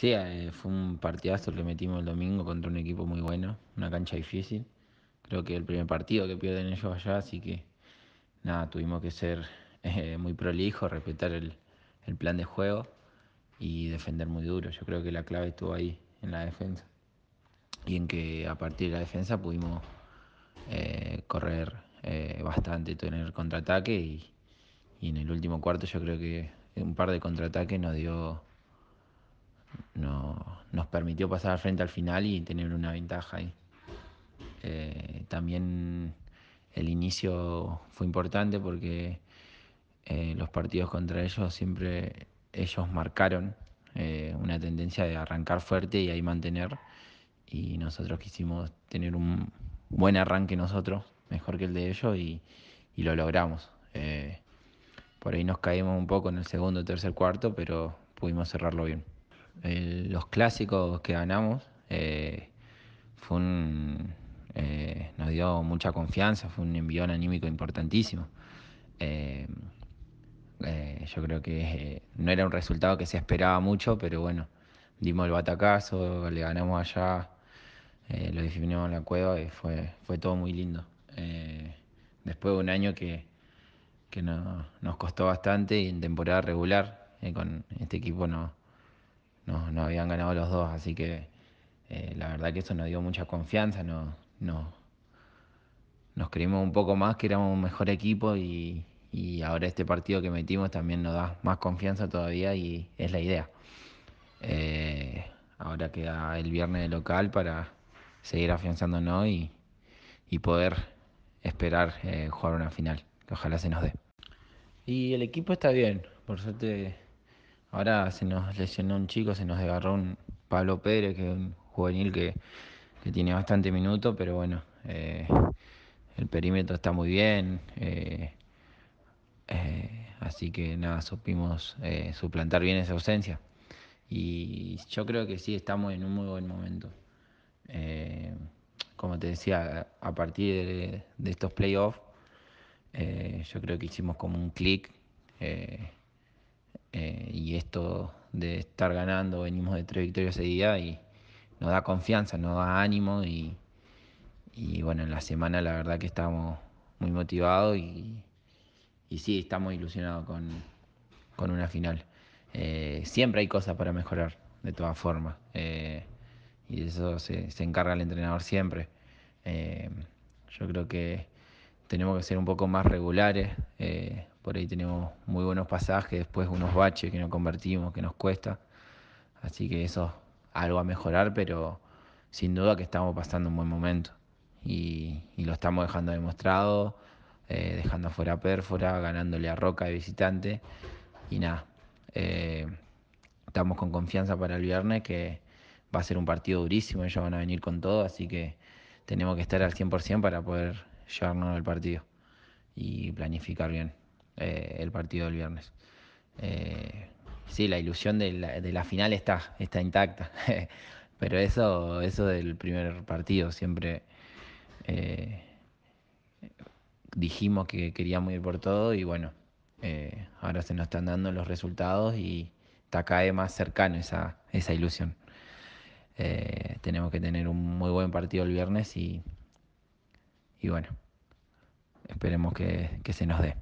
Sí, eh, fue un partidazo el que metimos el domingo contra un equipo muy bueno, una cancha difícil. Creo que el primer partido que pierden ellos allá, así que nada, tuvimos que ser eh, muy prolijos, respetar el, plan de juego y defender muy duro. Yo creo que la clave estuvo ahí, en la defensa. Y en que a partir de la defensa pudimos eh, correr bastante, tener contraataque y, y, en el último cuarto yo creo que un par de contraataques nos dio no, nos permitió pasar al frente al final y tener una ventaja ahí. Eh, también el inicio fue importante porque eh, los partidos contra ellos siempre ellos marcaron eh, una tendencia de arrancar fuerte y ahí mantener. Y nosotros quisimos tener un buen arranque nosotros, mejor que el de ellos, y, y lo logramos. por ahí nos caímos un poco en el segundo, tercer, cuarto, pero pudimos cerrarlo bien los clásicos que ganamos eh, fue eh, nos dio mucha confianza, fue un envío anímico importantísimo. Eh, yo creo que no era un resultado que se esperaba mucho, pero bueno, dimos el batacazo, le ganamos allá, lo definimos en la cueva y fue, fue todo muy lindo. después de un año que, nos costó bastante y en temporada regular, con este equipo no, no, no habían ganado los dos, así que eh, la verdad que eso nos dio mucha confianza, no, no, nos creímos un poco más que éramos un mejor equipo y, ahora este partido que metimos también nos da más confianza todavía y es la idea. Eh, ahora queda el viernes local para seguir afianzándonos y, y poder esperar eh, jugar una final, que ojalá se nos dé. Y el equipo está bien, por suerte Ahora se nos lesionó un chico, se nos agarró un Pablo Pérez, que es un juvenil que, tiene bastante minuto, pero bueno, eh, el perímetro está muy bien. Eh, eh, así que nada, supimos suplantar bien esa ausencia. Y yo creo que sí, estamos en un muy buen momento. como te decía, a partir de, estos playoffs, yo creo que hicimos como un clic y esto de estar ganando, venimos de tres victorias día y nos da confianza, nos da ánimo y, bueno, en la semana la verdad que estamos muy motivados y, y sí, estamos ilusionados con, una final. Eh, siempre hay cosas para mejorar, de todas formas, eh, y de eso se, encarga el entrenador siempre. Eh, yo creo que tenemos que ser un poco más regulares, por ahí tenemos muy buenos pasajes, después unos baches que no convertimos, que nos cuesta. Así que eso es algo a mejorar, pero sin duda que estamos pasando un buen momento. Y, lo estamos dejando demostrado, eh, dejando fuera Pérfora, ganándole a Roca de visitante. Y nada, eh, estamos con confianza para el viernes, que va a ser un partido durísimo, ellos van a venir con todo, así que tenemos que estar al 100% para poder llevarnos al partido y planificar bien. Eh, el partido del viernes. Eh, sí, la ilusión de la, final está, está intacta, pero eso, eso del primer partido siempre... Eh, dijimos que queríamos ir por todo y bueno, ahora se nos están dando los resultados y está cada vez más cercano esa, esa ilusión. tenemos que tener un muy buen partido el viernes y, bueno, esperemos que se nos dé.